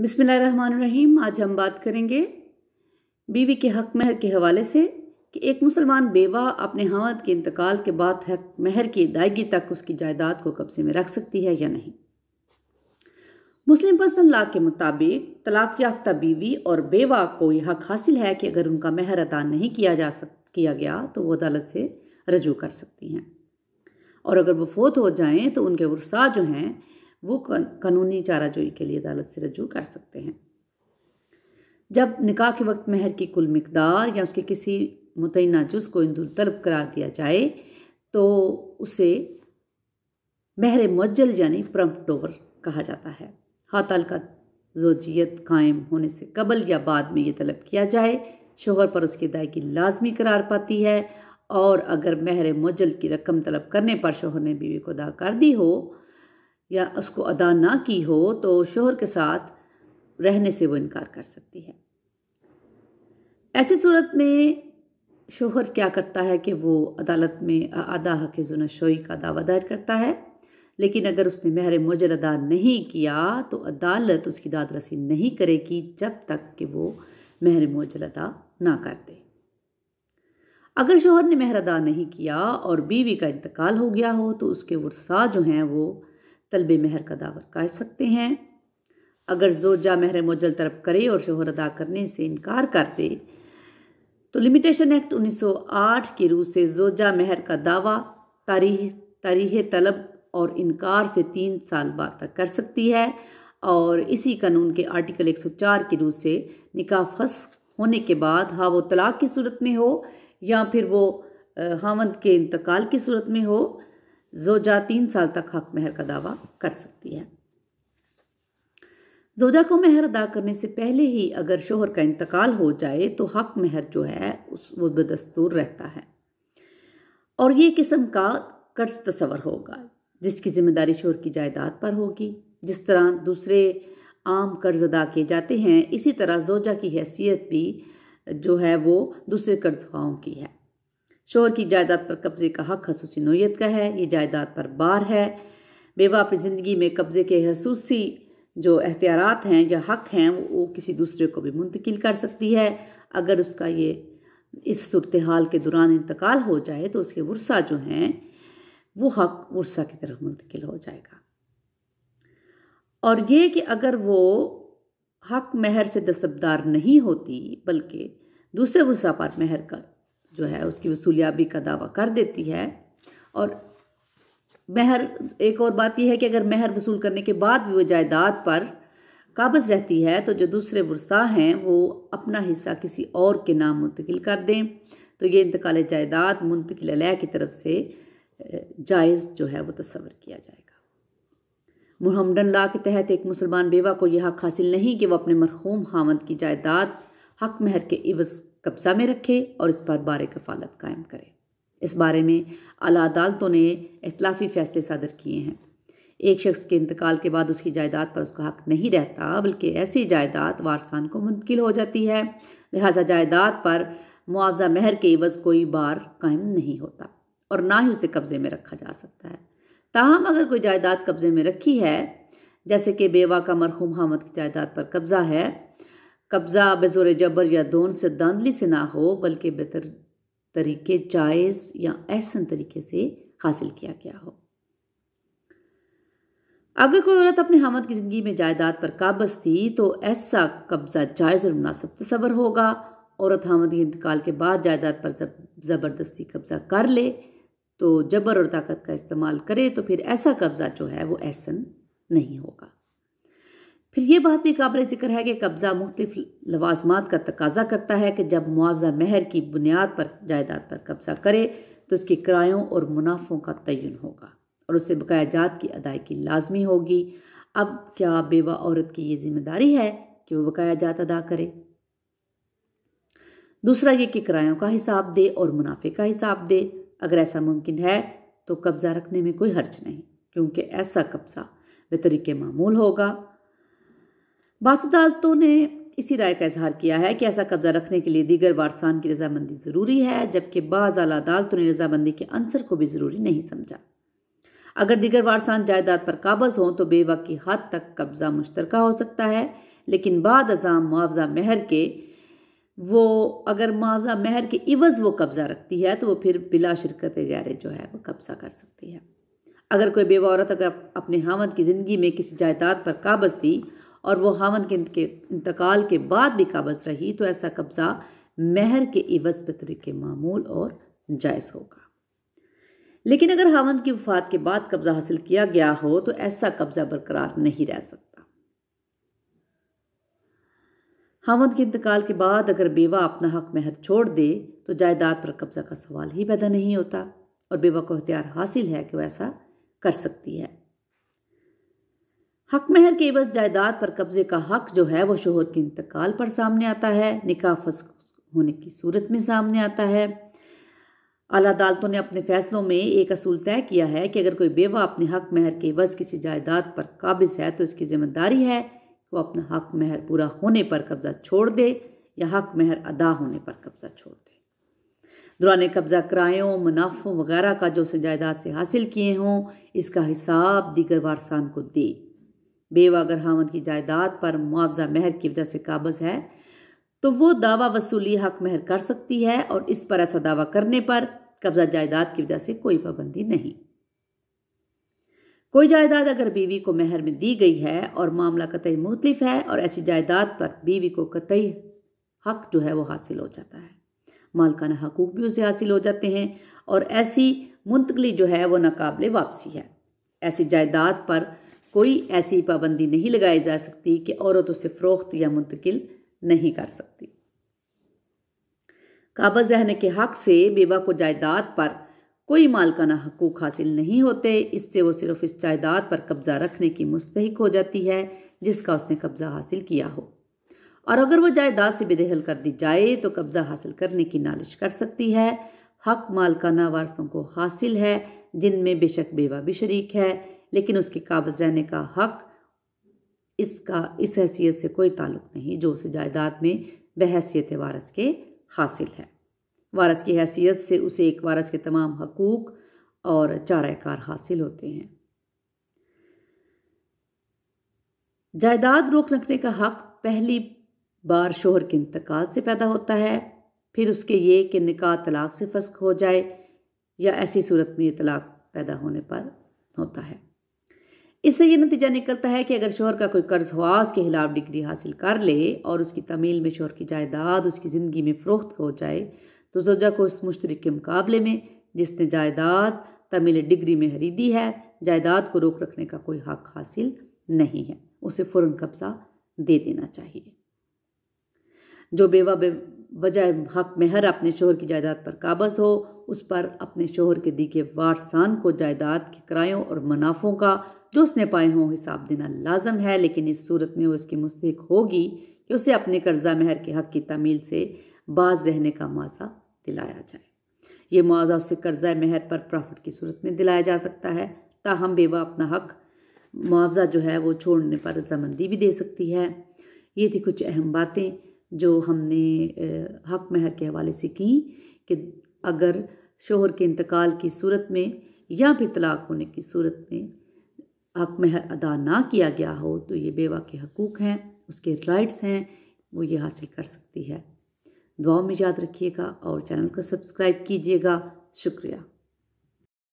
बिसमीम आज हम बात करेंगे बीवी के हक महर के हवाले से कि एक मुसलमान बेवा अपने हमद के इंतकाल के बाद हक महर की अदायगी तक उसकी जायदाद को कब्जे में रख सकती है या नहीं मुस्लिम पर्सनल लॉ के मुताबिक तलाक याफ्ता बीवी और बेवा को यह हक हासिल है कि अगर उनका महर अदा नहीं किया जा सक किया गया तो वो अदालत से रजू कर सकती हैं और अगर वो फोत हो जाएं तो उनके वसा जो हैं वो कानूनी चाराजोई के लिए अदालत से रजू कर सकते हैं जब निकाह के वक्त महर की कुल मकदार या उसके किसी मुतना जुज को इंदुल तलब करार दिया जाए तो उसे महर मज्जल यानी प्रम्पटोवर कहा जाता है हाताल का जोजियत कायम होने से कबल या बाद में ये तलब किया जाए शोहर पर उसकी अदायगी लाजमी करार पाती है और अगर महर मज्जल की रकम तलब करने पर शोहर ने बीवी को अदा कर दी हो या उसको अदा ना की हो तो शोहर के साथ रहने से वो इनकार कर सकती है ऐसी सूरत में शोहर क्या करता है कि वो अदालत में आदा हक जुनाशोई का दावा दायर करता है लेकिन अगर उसने महर मुजर अदा नहीं किया तो अदालत उसकी दाद रसी नहीं करेगी जब तक कि वो महर मुजर अदा ना कर दे अगर शोहर ने महर अदा नहीं किया और बीवी का इंतकाल हो गया हो तो उसके वसा जो हैं वो तलब महर का दावा कर सकते हैं अगर जोजा महर मोजल तरफ करे और शोहर अदा करने से इनकार कर दे तो लिमिटेशन एक्ट 1908 के रू से जोजा महर का दावा तारीख तारीख तलब और इनकार से तीन साल बाद तक कर सकती है और इसी कानून के आर्टिकल 104 के रू से निका फस होने के बाद हाँ वो तलाक की सूरत में हो या फिर वो हामद के इंतकाल की सूरत में हो जोजा तीन साल तक हक मेहर का दावा कर सकती है जोजा को मेहर अदा करने से पहले ही अगर शोहर का इंतकाल हो जाए तो हक मेहर जो है उस वो बदस्तूर रहता है और ये किस्म का कर्ज तस्वर होगा जिसकी जिम्मेदारी शोहर की जायदाद पर होगी जिस तरह दूसरे आम कर्ज अदा किए जाते हैं इसी तरह जोजा की हैसियत भी जो है वो दूसरे कर्ज कर्जवाओं की है शोर की जायदाद पर कब्जे का हक खसूसी नोयत का है ये जायदाद पर बार है बेवा अपनी ज़िंदगी में कब्ज़े के खसूसी जो एहतियात हैं या हक हैं वो किसी दूसरे को भी मुंतकिल कर सकती है अगर उसका ये इस सूरत हाल के दौरान इंतकाल हो जाए तो उसके वर्षा जो हैं वो हक वर्षा की तरफ मुंतकिल हो जाएगा और ये कि अगर वो हक महर से दस्तबदार नहीं होती बल्कि दूसरे वर्षा पर महर का जो है उसकी वसूलियाबी का दावा कर देती है और महर एक और बात यह है कि अगर महर वसूल करने के बाद भी वो जायदाद पर काबज रहती है तो जो दूसरे वर्सा हैं वो अपना हिस्सा किसी और के नाम मुंतकिल कर दें तो ये इंतकाल जायदाद मुंतकिल अलह की तरफ से जायज़ जो है वो तस्वर किया जाएगा मुहमडन ला के तहत एक मुसलमान बेवा को यह हक हासिल नहीं कि वह अपने मरहूम हामद की जायदाद हक महर के इवज़ कब्जा में रखे और इस पर बार कफालत कायम करे इस बारे में अला अदालतों ने अख्तलाफी फैसले सादर किए हैं एक शख्स के इंतकाल के बाद उसकी जायदाद पर उसका हक नहीं रहता बल्कि ऐसी जायदाद वारसान को मुंतकिल हो जाती है लिहाजा जायदाद पर मुआवजा महर के वज़ कोई बार कायम नहीं होता और ना ही उसे कब्ज़े में रखा जा सकता है ताहम अगर कोई जायदाद कब्ज़े में रखी है जैसे कि बेवा का मरहूम हामद की जायदाद पर कब्ज़ा है कब्ज़ा बेज़ोर जबर या दोन से दांधली से ना हो बल्कि बेहतर तरीके जायज़ या एहसन तरीके से हासिल किया गया हो अगर कोई औरत अपने हमद की ज़िंदगी में जायदाद पर काबज थी तो ऐसा कब्ज़ा जायज़ और मुनासिब तस्वर होगा औरत हमद के इंतकाल के बाद जायदाद पर ज़बरदस्ती कब्ज़ा कर ले तो जबर और ताकत का इस्तेमाल करे तो फिर ऐसा कब्ज़ा जो है वो एहसन नहीं होगा फिर ये बात भी काबिल जिक्र है कि कब्ज़ा मुख्तफ लवाजमात का तकाजा करता है कि जब मुआवजा महर की बुनियाद पर जायदाद पर कब्ज़ा करे तो उसके किरायों और मुनाफों का तयन होगा और उससे बकाया जात की अदायगी लाजमी होगी अब क्या बेवा औरत की ये जिम्मेदारी है कि वह बकाया जात अदा करे दूसरा ये कि किरायों का हिसाब दे और मुनाफे का हिसाब दे अगर ऐसा मुमकिन है तो कब्ज़ा रखने में कोई हर्ज नहीं क्योंकि ऐसा कब्ज़ा बतरीके मामूल होगा बास अदालतों ने इसी राय का इजहार किया है कि ऐसा कब्जा रखने के लिए दीगर वारसान की रजामंदी ज़रूरी है जबकि बाज़ अला अदालतों ने रजामंदी के अंसर को भी ज़रूरी नहीं समझा अगर दीगर वारसान जायदाद पर काबज हों तो बेवा की हद तक कब्जा मुश्तरका हो सकता है लेकिन बाद अजाम मुआवजा महर के वो अगर मुआवजा महर के इवज़ वो कब्ज़ा रखती है तो वो फिर बिला शिरकत ग्यारह जो है वो कब्ज़ा कर सकती है अगर कोई बेवा औरत अगर अपने हामद की ज़िंदगी में किसी जायदाद पर काबज थी और वो हामद के इंतकाल के बाद भी काबज रही तो ऐसा कब्ज़ा मेहर के इवज बतरी के मामूल और जायज़ होगा लेकिन अगर हामद की वफात के बाद कब्ज़ा हासिल किया गया हो तो ऐसा कब्ज़ा बरकरार नहीं रह सकता हामद के इंतकाल के बाद अगर बेवा अपना हक महर छोड़ दे तो जायदाद पर कब्ज़ा का सवाल ही पैदा नहीं होता और बेवा को अख्तियार हासिल है कि वह ऐसा कर सकती है हक महर के एवज जायदाद पर कब्जे का हक जो है वो शोहर के इंतकाल पर सामने आता है निका फस होने की सूरत में सामने आता है अला अदालतों ने अपने फैसलों में एक असूल तय किया है कि अगर कोई बेवा अपने हक महर के बस किसी जायदाद पर काबिज है तो इसकी जिम्मेदारी है वो अपना हक महर पूरा होने पर कब्जा छोड़ दे या हक महर अदा होने पर कब्जा छोड़ दे दुरान कब्जा किरायों मुनाफों वगैरह का जो उसे जायदाद से हासिल किए हों इसका हिसाब दीगर वारसान को दे बेवा अगर हामद की जायदाद पर मुआवजा महर की वजह से काबज है तो वो दावा वसूली हक महर कर सकती है और इस पर ऐसा दावा करने पर कब्जा जायदाद की वजह से कोई पाबंदी नहीं कोई जायदाद अगर बीवी को महर में दी गई है और मामला कतई मुख्तलिफ है और ऐसी जायदाद पर बीवी को कतई हक जो है वो हासिल हो जाता है मालकाना हकूक भी उसे हासिल हो जाते हैं और ऐसी मुंतकली जो है वो नाकबले वापसी है ऐसी जायदाद पर कोई ऐसी पाबंदी नहीं लगाई जा सकती कि औरत उसे फ़रोख्त या मुंतकिल नहीं कर सकती काबज रहने के हक से बेवा को जायदाद पर कोई मालकाना हकूक हासिल नहीं होते इससे वो सिर्फ इस जायदाद पर कब्ज़ा रखने की मुस्तक हो जाती है जिसका उसने कब्ज़ा हासिल किया हो और अगर वह जायदाद से बेदहल कर दी जाए तो कब्ज़ा हासिल करने की नालिश कर सकती है हक मालकाना वारसों को हासिल है जिनमें बेशक बेवा भी शरीक है लेकिन उसके काबज रहने का हक इसका इस हैसियत से कोई ताल्लुक नहीं जो उसे जायदाद में बहसीत वारस के हासिल है वारस की हैसियत से उसे एक वारस के तमाम हकूक़ और चाराकार हासिल होते हैं जायदाद रोक रखने का हक पहली बार शोहर के इंतकाल से पैदा होता है फिर उसके ये कि निकाह तलाक से फस्क हो जाए या ऐसी सूरत में ये तलाक पैदा होने पर होता है इससे ये नतीजा निकलता है कि अगर शोहर का कोई कर्ज हुआ उसके खिलाफ डिग्री हासिल कर ले और उसकी तमील में शोहर की जायदाद उसकी ज़िंदगी में फ़रोख्त हो जाए तो जोजा को इस मुश्तरक के मुकाबले में जिसने जायदाद तमिल डिग्री में खरीदी है जायदाद को रोक रखने का कोई हक हासिल नहीं है उसे फ़ौर कब्ज़ा दे देना चाहिए जो बेवा बे वजह हक मेहर अपने शोहर की जायदाद पर काबज हो उस पर अपने शोहर के दीगे वारसान को जायदाद के किरायों और मुनाफों का जो उसने पाए हों हिसाब देना लाजम है लेकिन इस सूरत में वो इसकी मुस्तक होगी कि उसे अपने कर्जा महर के हक की तमील से बाज रहने का मुआवजा दिलाया जाए ये मुआवजा उसे कर्जा महर पर प्रॉफिट की सूरत में दिलाया जा सकता है ताहम बेवा अपना हक मुआवजा जो है वो छोड़ने पर रजामंदी भी दे सकती है ये थी कुछ अहम बातें जो हमने हक महर के हवाले से कहीं कि अगर शोहर के इंतकाल की सूरत में या फिर तलाक होने की सूरत में हक महर अदा ना किया गया हो तो ये बेवा के हकूक़ हैं उसके राइट्स हैं वो ये हासिल कर सकती है दुआ में याद रखिएगा और चैनल को सब्सक्राइब कीजिएगा शुक्रिया